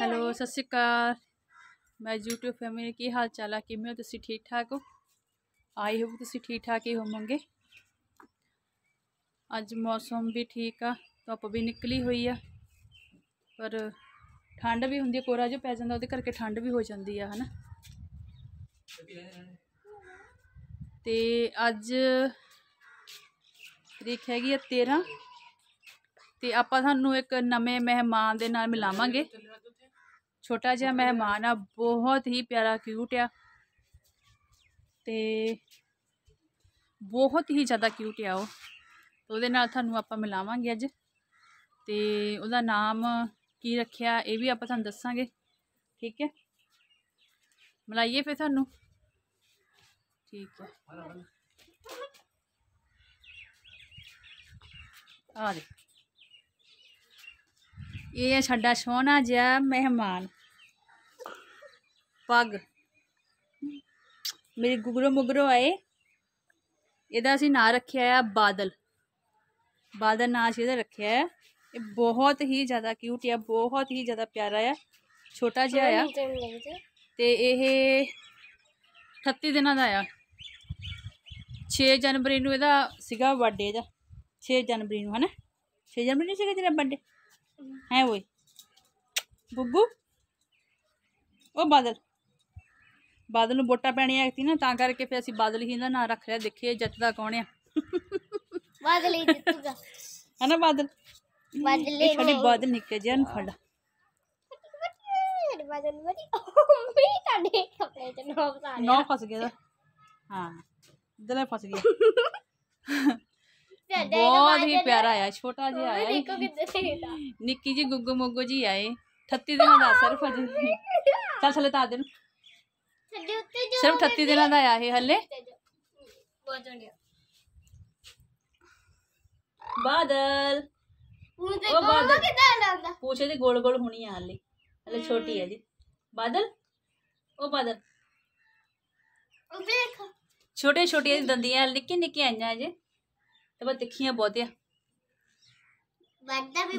Hello ਸਤਿ ਸ਼੍ਰੀ ਅਕਾਲ ਮੈਂ YouTube family ਕੀ ਹਾਲ ਚਾਲ ਆ ਕਿਵੇਂ ਹੋ ਤੁਸੀਂ ਠੀਕ ਠਾਕ ਹੋ ਆਈ ਹੋਪ ਤੁਸੀਂ ਠੀਕ ਠਾਕ ਹੀ ਹੋਵੋਗੇ ਅੱਜ ਮੌਸਮ ਵੀ ਠੀਕ ਆ ਧੁੱਪ ਵੀ ਨਿਕਲੀ ਹੋਈ ਆ ਪਰ ਠੰਡ ਵੀ ਹੁੰਦੀ ਕੋਰਾ ਜੋ ਪੈ ਜਾਂਦਾ ਉਹਦੇ ਕਰਕੇ ਠੰਡ ਵੀ ਹੋ ਜਾਂਦੀ ਆ ਹਨਾ ਤੇ ਅੱਜ ਤਰੀਖ ਹੈਗੀ ਆ 13 ਤੇ ਆਪਾਂ ਤੁਹਾਨੂੰ ਇੱਕ ਨਵੇਂ ਮਹਿਮਾਨ ਦੇ ਨਾਲ ਮਿਲਾਵਾਂਗੇ ਛੋਟਾ ਜਿਹਾ ਮਹਿਮਾਨ ਆ ਬਹੁਤ ਹੀ ਪਿਆਰਾ ਕਿਊਟ ਆ ਤੇ ਬਹੁਤ ਹੀ ਜ਼ਿਆਦਾ ਕਿਊਟ ਆ ਉਹ ਉਹਦੇ ਨਾਲ ਤੁਹਾਨੂੰ ਆਪਾਂ ਮਿਲਾਵਾਂਗੇ ਅੱਜ ਤੇ ਉਹਦਾ ਨਾਮ ਕੀ ਰੱਖਿਆ ਇਹ ਵੀ ਆਪਾਂ ਤੁਹਾਨੂੰ ਦੱਸਾਂਗੇ ਠੀਕ ਹੈ ਮਲਾਈਏ ਫਿਰ ਤੁਹਾਨੂੰ ਠੀਕ ਹੈ ਆ ਦੇ ਇਹ ਸਾਡਾ ਸੋਹਣਾ ਜਿਹਾ ਮਹਿਮਾਨ ਪੱਗ ਮੇਰੇ ਗੁਗਰੋ ਮੁਗਰੋ ਆਏ ਇਹਦਾ ਅਸੀਂ ਨਾਂ ਰੱਖਿਆ ਆ ਬਾਦਲ ਬਾਦਲ ਨਾਂ ਅਸੀਂ ਇਹਦਾ ਰੱਖਿਆ ਹੈ ਇਹ ਬਹੁਤ ਹੀ ਜ਼ਿਆਦਾ ਕਿਊਟ ਆ ਬਹੁਤ ਹੀ ਜ਼ਿਆਦਾ ਪਿਆਰਾ ਆ ਛੋਟਾ ਜਿਹਾ ਆ ਤੇ ਇਹ 38 ਦਿਨਾਂ ਦਾ ਆ 6 ਜਨਵਰੀ ਨੂੰ ਇਹਦਾ ਸੀਗਾ ਬਰਥਡੇ ਦਾ 6 ਜਨਵਰੀ ਨੂੰ ਹਨਾ 6 ਜਨਵਰੀ ਨੂੰ ਸੀਗਾ ਜਿਹੜਾ ਬਰਥਡੇ ਹੈ ਓਏ ਗੁੱਗੂ ਉਹ ਬਾਦਲ ਬਾਦਲ ਨੂੰ ਵੋਟਾਂ ਪੈਣੀਆਂ ਆਈ ਸੀ ਨਾ ਤਾਂ ਕਰਕੇ ਫਿਰ ਅਸੀਂ ਬਾਦਲ ਹੀ ਦਾ ਨਾਂ ਰੱਖ ਲਿਆ ਦੇਖੀਏ ਜੱਟਦਾ ਕੌਣ ਆ ਬਾਦਲ ਹੀ ਦਿੱਤੂਗਾ ਹਨਾ ਬਾਦਲ ਬਾਦਲ ਇਹ ਛੋਟੀ ਬਾਦਲ ਨਿੱਕੇ ਜਿਹਾ ਨੂੰ ਫੜ ਬਾਦਲ ਵੜੀ ਮੰਮੀ ਤੁਹਾਡੇ ਕੱਪੜੇ ਚ ਨੋ ਫਸ ਗਿਆ ਫਸ ਗਿਆ ਹਾਂ ਇਧਰ ਫਸ ਗਿਆ ਬਹੁਤ ਹੀ ਪਿਆਰਾ ਆਇਆ ਛੋਟਾ ਜਿਹਾ ਆਇਆ ਨਿੱਕੀ ਜੀ ਗੁੱਗੂ ਮੋਗੂ ਜੀ ਆਏ 38 ਦਿਨਾਂ ਦਾ ਸਰਫ ਜੀ ਚੱਲ ਥੱਲੇ ਤਾਂ ਦੇ सिर्फ अठत्ती दिन का आया हले बादल पूछे दी गोल गोल होनी है हले हले छोटी है हम्म। जी बादल ओ बादल छोटे छोटे दंदी है निकी निकी आई है जी तो बस तिखिया बहुत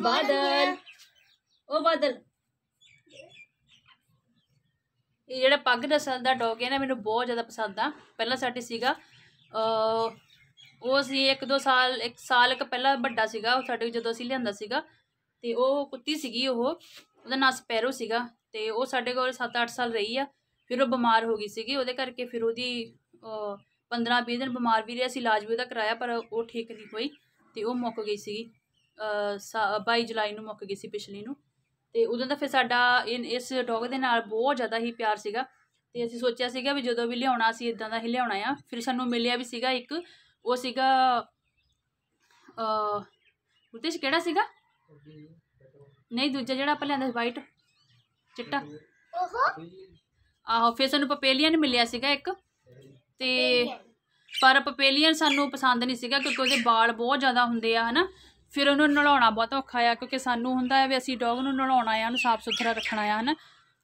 बादल ओ बादल ਇਹ ਜਿਹੜਾ ਪੱਗ ਨਸਲ ਦਾ ਡੌਗ ਹੈ ਨਾ ਮੈਨੂੰ ਬਹੁਤ ਜ਼ਿਆਦਾ ਪਸੰਦ ਆ ਪਹਿਲਾਂ ਸਾਡੇ ਸੀਗਾ ਉਹ ਸੀ ਇੱਕ ਦੋ ਸਾਲ ਇੱਕ ਸਾਲ ਇੱਕ ਪਹਿਲਾਂ ਵੱਡਾ ਸੀਗਾ ਉਹ ਸਾਡੇ ਜਦੋਂ ਅਸੀਂ ਲਿਆਂਦਾ ਸੀਗਾ ਤੇ ਉਹ ਕੁੱਤੀ ਸੀਗੀ ਉਹ ਉਹਦਾ ਨਾਂ ਸਪੈਰੋ ਸੀਗਾ ਤੇ ਉਹ ਸਾਡੇ ਕੋਲ 7-8 ਸਾਲ ਰਹੀ ਆ ਫਿਰ ਉਹ ਬਿਮਾਰ ਹੋ ਗਈ ਸੀਗੀ ਉਹਦੇ ਕਰਕੇ ਫਿਰ ਉਹਦੀ 15-20 ਦਿਨ ਬਿਮਾਰ ਵੀ ਰਿਹਾ ਸੀ ਇਲਾਜ ਵੀ ਉਹਦਾ ਕਰਾਇਆ ਪਰ ਉਹ ਠੀਕ ਨਹੀਂ ਹੋਈ ਤੇ ਉਹ ਮੁੱਕ ਗਈ ਸੀਗੀ 22 ਜੁਲਾਈ ਨੂੰ ਮੁੱਕ ਗਈ ਸੀ ਪਿਛਲੀ ਨੂੰ ਤੇ ਉਦੋਂ ਦਾ ਫਿਰ ਸਾਡਾ ਇਸ ਡੌਗ ਦੇ ਨਾਲ ਬਹੁਤ ਜ਼ਿਆਦਾ ਹੀ ਪਿਆਰ ਸੀਗਾ ਤੇ ਅਸੀਂ ਸੋਚਿਆ ਸੀਗਾ ਵੀ ਜਦੋਂ ਵੀ ਲਿਆਉਣਾ ਸੀ ਇਦਾਂ ਦਾ ਹੀ ਲਿਆਉਣਾ ਆ ਫਿਰ ਸਾਨੂੰ ਮਿਲਿਆ ਵੀ ਸੀਗਾ ਇੱਕ ਉਹ ਸੀਗਾ ਅ ਉਤੇਸ਼ ਕਿਹੜਾ ਸੀਗਾ ਨਹੀਂ ਦੂਜਾ ਜਿਹੜਾ ਆਪਾਂ ਲਿਆਂਦਾ ਵਾਈਟ ਚਿੱਟਾ ਉਹ ਆਹੋ ਫਿਰ ਸਾਨੂੰ ਪਪੇਲੀਅਨ ਮਿਲਿਆ ਸੀਗਾ ਇੱਕ ਤੇ ਪਰ ਪਪੇਲੀਅਨ ਸਾਨੂੰ ਪਸੰਦ ਨਹੀਂ ਸੀਗਾ ਕਿਉਂਕਿ ਉਹਦੇ ਵਾਲ ਬਹੁਤ ਜ਼ਿਆਦਾ ਹੁੰਦੇ ਆ ਹਨਾ ਫਿਰ ਉਹਨੂੰ ਨਲਾਉਣਾ ਬਹੁਤ ਔਖਾ ਆ ਕਿਉਂਕਿ ਸਾਨੂੰ ਹੁੰਦਾ ਹੈ ਵੀ ਅਸੀਂ ਡੌਗ ਨੂੰ ਨਲਾਉਣਾ ਆ ਉਹਨੂੰ ਸਾਫ਼ ਸੁਥਰਾ ਰੱਖਣਾ ਆ ਹਨ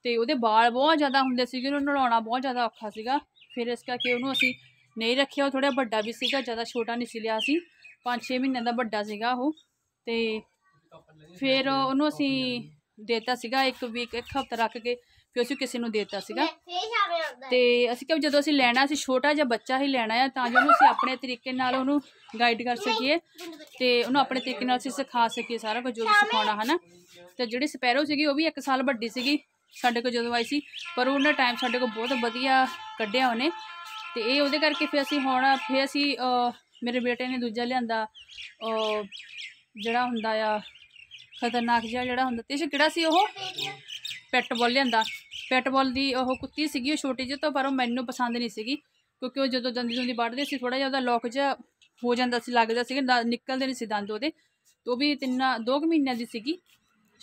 ਤੇ ਉਹਦੇ ਵਾਲ ਬਹੁਤ ਜ਼ਿਆਦਾ ਹੁੰਦੇ ਸੀਗੇ ਉਹਨੂੰ ਨਲਾਉਣਾ ਬਹੁਤ ਜ਼ਿਆਦਾ ਔਖਾ ਸੀਗਾ ਫਿਰ ਇਸ ਕਰਕੇ ਉਹਨੂੰ ਅਸੀਂ ਨਹੀਂ ਰੱਖਿਆ ਉਹ ਥੋੜਾ ਵੱਡਾ ਵੀ ਸੀਗਾ ਜ਼ਿਆਦਾ ਛੋਟਾ ਨਹੀਂ ਸੀ ਲਿਆ ਸੀ 5-6 ਮਹੀਨਿਆਂ ਦਾ ਵੱਡਾ ਸੀਗਾ ਉਹ ਤੇ ਫਿਰ ਉਹਨੂੰ ਅਸੀਂ ਦੇਤਾ ਸੀਗਾ ਇੱਕ ਵੀਕ ਇੱਕ ਹਫ਼ਤਾ ਰੱਖ ਕੇ ਫਿਰ ਅਸੀਂ ਕਿਸੇ ਨੂੰ ਦੇਤਾ ਸੀਗਾ ਤੇ ਅਸੀਂ ਕਿਉਂ ਜਦੋਂ ਅਸੀਂ ਲੈਣਾ ਅਸੀਂ ਛੋਟਾ ਜਿਹਾ ਬੱਚਾ ਹੀ ਲੈਣਾ ਹੈ ਤਾਂ ਜੋ ਉਹਨੂੰ ਅਸੀਂ ਆਪਣੇ ਤਰੀਕੇ ਨਾਲ ਉਹਨੂੰ ਗਾਈਡ ਕਰ ਸਕੀਏ ਤੇ ਉਹਨੂੰ ਆਪਣੇ ਤਰੀਕੇ ਨਾਲ ਅਸੀਂ ਸਿਖਾ ਸਕੀਏ ਸਾਰਾ ਕੁਝ ਜੋ ਵੀ ਸਿਖਾਉਣਾ ਹਨਾ ਤੇ ਜਿਹੜੀ ਸਪੈਰੋ ਸੀਗੀ ਉਹ ਵੀ 1 ਸਾਲ ਵੱਡੀ ਸੀਗੀ ਸਾਡੇ ਕੋਲ ਜਦੋਂ ਆਈ ਸੀ ਪਰ ਉਹਨੇ ਟਾਈਮ ਸਾਡੇ ਕੋਲ ਬਹੁਤ ਵਧੀਆ ਕੱਢਿਆ ਉਹਨੇ ਤੇ ਇਹ ਉਹਦੇ ਕਰਕੇ ਫਿਰ ਅਸੀਂ ਹੁਣ ਫਿਰ ਅਸੀਂ ਮੇਰੇ ਬੇਟੇ ਨੇ ਦੂਜਾ ਲਿਆਂਦਾ ਜਿਹੜਾ ਹੁੰਦਾ ਆ ਖਤਰਨਾਕ ਜਿਹਾ ਜਿਹੜਾ ਹੁੰਦਾ ਤੇ ਕਿਹੜਾ ਸੀ ਉਹ ਪੈਟ ਬੋਲ ਲਿਆਂਦਾ ਪੈਟਬਾਲ ਦੀ ਉਹ ਕੁੱਤੀ ਸੀਗੀ ਉਹ ਛੋਟੀ ਜਿਹੀ ਤਾਂ ਪਰ ਉਹ ਮੈਨੂੰ ਪਸੰਦ ਨਹੀਂ ਸੀਗੀ ਕਿਉਂਕਿ ਉਹ ਜਦੋਂ ਦੰਦੀ ਦੰਦੀ ਵੱਢਦੇ ਸੀ ਥੋੜਾ ਜਿਹਾ ਉਹਦਾ ਲੋਕ ਜਿਹਾ ਹੋ ਜਾਂਦਾ ਸੀ ਲੱਗਦਾ ਸੀ ਕਿ ਨਿਕਲਦੇ ਨਹੀਂ ਸੀ ਦੰਦ ਉਹਦੇ ਉਹ ਵੀ ਤਿੰਨਾ 2 ਮਹੀਨਿਆਂ ਦੀ ਸੀਗੀ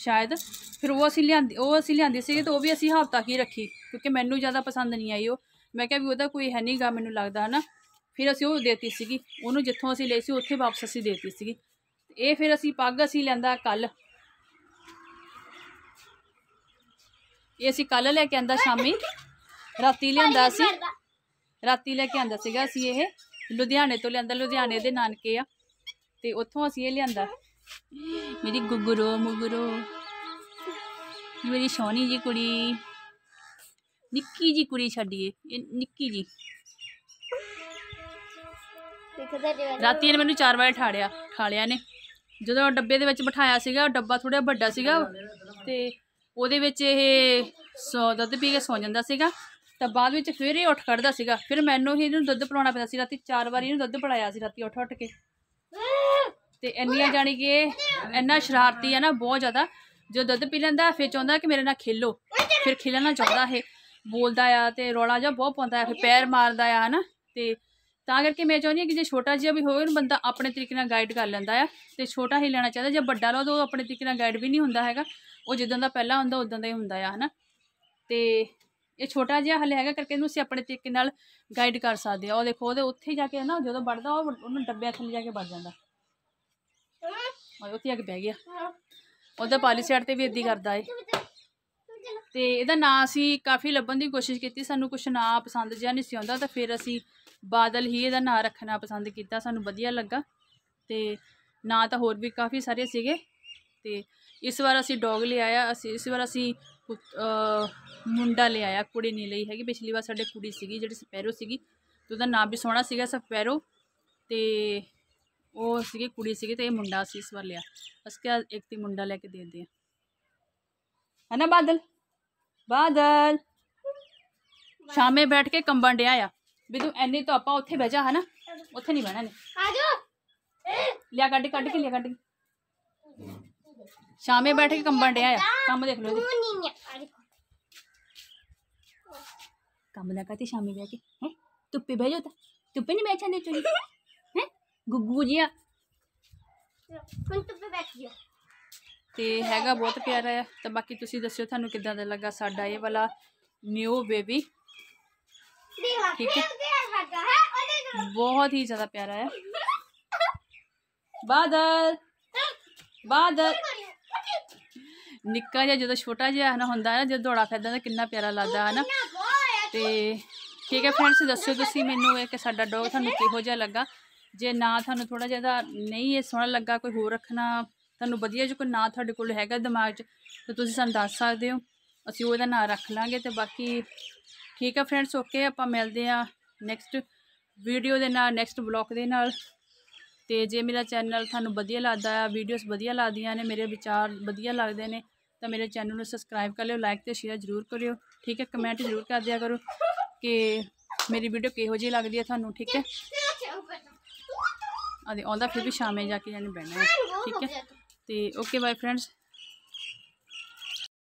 ਸ਼ਾਇਦ ਫਿਰ ਉਹ ਅਸੀਂ ਲਿਆਂਦੀ ਉਹ ਅਸੀਂ ਲਿਆਂਦੀ ਸੀਗੀ ਤੇ ਉਹ ਵੀ ਅਸੀਂ ਹਫ਼ਤਾ ਹੀ ਰੱਖੀ ਕਿਉਂਕਿ ਮੈਨੂੰ ਜ਼ਿਆਦਾ ਪਸੰਦ ਨਹੀਂ ਆਈ ਉਹ ਮੈਂ ਕਿਹਾ ਵੀ ਉਹਦਾ ਕੋਈ ਹੈ ਨਹੀਂਗਾ ਮੈਨੂੰ ਲੱਗਦਾ ਹਨਾ ਫਿਰ ਅਸੀਂ ਉਹ ਦੇਤੀ ਸੀਗੀ ਉਹਨੂੰ ਜਿੱਥੋਂ ਅਸੀਂ ਲਈ ਸੀ ਉੱਥੇ ਵਾਪਸ ਅਸੀਂ ਦੇਤੀ ਸੀਗੀ ਇਹ ਫਿਰ ਅਸੀਂ ਪੱਗ ਅਸੀਂ ਲੈਂਦਾ ਕੱਲ ਇਹ ਅਸੀਂ ਕੱਲ ਲੈ ਕੇ ਆਂਦਾ ਸ਼ਾਮੀ ਰਾਤੀ ਲਿਆਂਦਾ ਸੀ ਰਾਤੀ ਲੈ ਕੇ ਆਂਦਾ ਸੀਗਾ ਅਸੀਂ ਇਹ ਲੁਧਿਆਣੇ ਤੋਂ ਲਿਆਂਦਾ ਲੁਧਿਆਣੇ ਦੇ ਨਾਨਕੇ ਆ ਤੇ ਉੱਥੋਂ ਅਸੀਂ ਇਹ ਲਿਆਂਦਾ ਮੇਰੀ ਗੁੱਗਰੋ ਮੁਗਰੋ ਮੇਰੀ ਸ਼ੋਨੀ ਜੀ ਕੁੜੀ ਨਿੱਕੀ ਜੀ ਕੁੜੀ ਛੱਡੀਏ ਇਹ ਨਿੱਕੀ ਜੀ ਰਾਤੀ ਨੇ ਮੈਨੂੰ 4 ਵਜੇ ਠਾੜਿਆ ਠਾਲਿਆ ਨੇ ਜਦੋਂ ਡੱਬੇ ਦੇ ਵਿੱਚ ਬਿਠਾਇਆ ਸੀਗਾ ਉਹ ਡੱਬਾ ਥੋੜਾ ਵੱਡਾ ਸੀਗਾ ਤੇ ਉਹਦੇ ਵਿੱਚ ਇਹ ਸੌ ਦੁੱਧ ਪੀ ਕੇ ਸੌ ਜਾਂਦਾ ਸੀਗਾ ਤਾਂ ਬਾਅਦ ਵਿੱਚ ਫਿਰ ਇਹ ਉੱਠ ਖੜਦਾ ਸੀਗਾ ਫਿਰ ਮੈਨੂੰ ਹੀ ਇਹਨੂੰ ਦੁੱਧ ਪਿਲਾਉਣਾ ਪੈਂਦਾ ਸੀ ਰਾਤੀ ਚਾਰ ਵਾਰੀ ਇਹਨੂੰ ਦੁੱਧ ਪਿਲਾਇਆ ਸੀ ਰਾਤੀ ਉੱਠ ਉੱਠ ਕੇ ਤੇ ਇੰਨੀਆਂ ਜਾਣੀ ਕਿ ਇੰਨਾ ਸ਼ਰਾਰਤੀ ਹੈ ਨਾ ਬਹੁਤ ਜ਼ਿਆਦਾ ਜੋ ਦੁੱਧ ਪੀ ਲੈਂਦਾ ਫਿਰ ਚਾਹੁੰਦਾ ਕਿ ਮੇਰੇ ਨਾਲ ਖੇਲੋ ਫਿਰ ਖੇਲਣਾ ਚਾਹੁੰਦਾ ਇਹ ਬੋਲਦਾ ਆ ਤੇ ਰੋਲਾ ਜਾ ਬਹੁਤ ਪਾਉਂਦਾ ਫਿਰ ਪੈਰ ਮਾਰਦਾ ਆ ਹਨਾ ਤੇ ਤਾਂ ਕਰਕੇ ਮੈਂ ਚਾਹੁੰਦੀ ਹਾਂ ਕਿ ਜੇ ਛੋਟਾ ਜਿਹਾ ਵੀ ਹੋਵੇ ਉਹਨੂੰ ਬੰਦਾ ਆਪਣੇ ਤਰੀਕੇ ਨਾਲ ਗਾਈਡ ਕਰ ਲੈਂਦਾ ਆ ਤੇ ਛੋਟਾ ਹੀ ਲੈਣਾ ਚਾਹੀਦਾ ਜੇ ਵੱਡਾ ਲੋ ਤਾਂ ਉਹ ਆਪਣੇ ਤਰੀਕੇ ਨਾਲ ਗਾਈਡ ਵੀ ਨਹੀਂ ਹੁੰਦਾ ਹੈਗਾ ਉਹ ਜਿੱਦਾਂ ਦਾ ਪਹਿਲਾਂ ਹੁੰਦਾ ਉਦਾਂ ਦਾ ਹੀ ਹੁੰਦਾ ਆ ਹਨਾ ਤੇ ਇਹ ਛੋਟਾ ਜਿਹਾ ਹਲੇ ਹੈਗਾ ਕਰਕੇ ਇਹਨੂੰ ਅਸੀਂ ਆਪਣੇ ਤਰੀਕੇ ਨਾਲ ਗਾਈਡ ਕਰ ਸਕਦੇ ਆ ਉਹ ਦੇਖੋ ਉਹਦੇ ਉੱਥੇ ਜਾ ਕੇ ਨਾ ਜਦੋਂ ਵੱਡਦਾ ਉਹ ਉਹਨੂੰ ਡੱਬਿਆਂ ਥੱਲੇ ਜਾ ਕੇ ਵੱਡ ਜਾਂਦਾ ਉਹ ਉੱਥੇ ਆ ਕੇ ਬਹਿ ਗਿਆ ਉਹਦਾ ਪਾਲੀ ਸਾਈਡ ਤੇ ਵੀ ਇਦਾਂ ਕਰਦਾ ਏ ਤੇ ਇਹਦਾ ਨਾਂ ਅਸੀਂ ਕਾਫੀ ਲੱਭਣ ਦੀ ਕੋਸ਼ਿਸ਼ ਕੀਤੀ ਸਾਨੂੰ ਕੁਝ ਨਾਂ ਪਸੰਦ ਜਿਆ ਨਹੀਂ ਸੀ ਆਉਂਦਾ ਤਾਂ ਫਿਰ ਅਸੀਂ ਬਾਦਲ ਹੀ ਇਹਦਾ ਨਾਂ ਰੱਖਣਾ ਪਸੰਦ ਕੀਤਾ ਸਾਨੂੰ ਵਧੀਆ ਲੱਗਾ ਤੇ ਨਾਂ ਤਾਂ ਹੋਰ ਵੀ ਕਾਫੀ ਸਾਰੇ ਸੀਗੇ ਤੇ ਇਸ ਵਾਰ ਅਸੀਂ ਡੌਗ ਲਿਆਇਆ ਅਸੀਂ ਇਸ ਵਾਰ ਅਸੀਂ ਮੁੰਡਾ ਲਿਆਇਆ ਕੁੜੀ ਨਹੀਂ ਲਈ ਹੈਗੀ ਪਿਛਲੀ ਵਾਰ ਸਾਡੇ ਕੁੜੀ ਸੀਗੀ ਜਿਹੜੀ ਸਪੈਰੋ ਸੀਗੀ ਤੇ ਉਹਦਾ ਨਾਮ ਵੀ ਸੋਹਣਾ ਸੀਗਾ ਸਪੈਰੋ ਤੇ ਉਹ ਸੀਗੀ ਕੁੜੀ ਸੀਗੀ ਤੇ ਇਹ ਮੁੰਡਾ ਸੀ ਇਸ ਵਾਰ ਲਿਆ ਅਸਕੇ ਕਿਹਾ ਇੱਕ ਤੇ ਮੁੰਡਾ ਲੈ ਕੇ ਦੇ ਦਿੰਦੇ ਆ ਹਨਾ ਬਾਦਲ ਬਾਦਲ ਸ਼ਾਮੇ ਬੈਠ ਕੇ ਕੰਬਣ ਡਿਆ ਆ ਵੀ ਤੂੰ ਐਨੀ ਤਾਂ ਆਪਾਂ ਉੱਥੇ ਬਹਿ ਜਾ ਹਨਾ ਉੱਥੇ ਨਹੀਂ ਬਹਿਣਾ ਨੇ ਆ ਜਾ ਲਿਆ ਕੱਢ ਕੱਢ ਕੇ ਲਿਆ ਕੱਢ ਕੇ शामे बैठ के कम बन रहा कम देख लो कम लगा थे शामे जाके तुप्पे भेजो था तुप्पे नहीं बैठा नहीं चुनी गुगू जिया तो हैगा बहुत प्यारा है तो बाकी तुम दस्यो थानू कि लगा सा वाला न्यू बेबी ठीक है बहुत ही ज्यादा प्यारा है बादल बादल ਨਿੱਕਾ ਜਿਹਾ ਜਦੋਂ ਛੋਟਾ ਜਿਹਾ ਨਾ ਹੁੰਦਾ ਹੈ ਜਦੋਂ ਦੌੜਾ ਫਿਰਦਾ ਤਾਂ ਕਿੰਨਾ ਪਿਆਰਾ ਲੱਗਦਾ ਹੈ ਨਾ ਤੇ ਠੀਕ ਹੈ ਫਰੈਂਡਸ ਦੱਸਿਓ ਤੁਸੀਂ ਮੈਨੂੰ ਇਹ ਕਿ ਸਾਡਾ ਡੌਗ ਤੁਹਾਨੂੰ ਕਿਹੋ ਜਿਹਾ ਲੱਗਾ ਜੇ ਨਾ ਤੁਹਾਨੂੰ ਥੋੜਾ ਜਿਹਾ ਨਹੀਂ ਇਹ ਸੋਹਣਾ ਲੱਗਾ ਕੋਈ ਹੋਰ ਰੱਖਣਾ ਤੁਹਾਨੂੰ ਵਧੀਆ ਜੋ ਕੋਈ ਨਾ ਤੁਹਾਡੇ ਕੋਲ ਹੈਗਾ ਦਿਮਾਗ 'ਚ ਤਾਂ ਤੁਸੀਂ ਸਾਨੂੰ ਦੱਸ ਸਕਦੇ ਹੋ ਅਸੀਂ ਉਹਦਾ ਨਾਂ ਰੱਖ ਲਾਂਗੇ ਤੇ ਬਾਕੀ ਠੀਕ ਹੈ ਫਰੈਂਡਸ ਓਕੇ ਆਪਾਂ ਮਿਲਦੇ ਆ ਨੈਕਸਟ ਵੀਡੀਓ ਦੇ ਨਾਲ ਨੈਕਸਟ ਬਲੌਗ ਦੇ ਨਾਲ ਤੇ ਜੇ ਮੇਰਾ ਚੈਨਲ ਤੁਹਾਨੂੰ ਵਧੀਆ ਲੱਗਦਾ ਆ ਵੀਡੀਓਜ਼ ਵਧੀਆ ਲੱਗਦੀਆਂ ਨੇ ਮੇਰੇ ਵਿਚਾਰ ਵਧੀਆ ਲੱਗਦੇ ਨੇ ਤਾਂ ਮੇਰੇ ਚੈਨਲ ਨੂੰ ਸਬਸਕ੍ਰਾਈਬ ਕਰ ਲਿਓ ਲਾਈਕ ਤੇ ਸ਼ੇਅਰ ਜ਼ਰੂਰ ਕਰਿਓ ਠੀਕ ਹੈ ਕਮੈਂਟ ਜ਼ਰੂਰ ਕਰ ਦਿਆ ਕਰੋ ਕਿ ਮੇਰੀ ਵੀਡੀਓ ਕਿਹੋ ਜਿਹੀ ਲੱਗਦੀ ਹੈ ਤੁਹਾਨੂੰ ਠੀਕ ਹੈ ਆਦੇ ਆਉਂਦਾ ਫਿਰ ਵੀ ਸ਼ਾਮੇ ਜਾ ਕੇ ਜਾਨੇ ਬਹਿਣਾ ਠੀਕ ਹੈ ਤੇ ਓਕੇ ਬਾਏ ਫਰੈਂਡਸ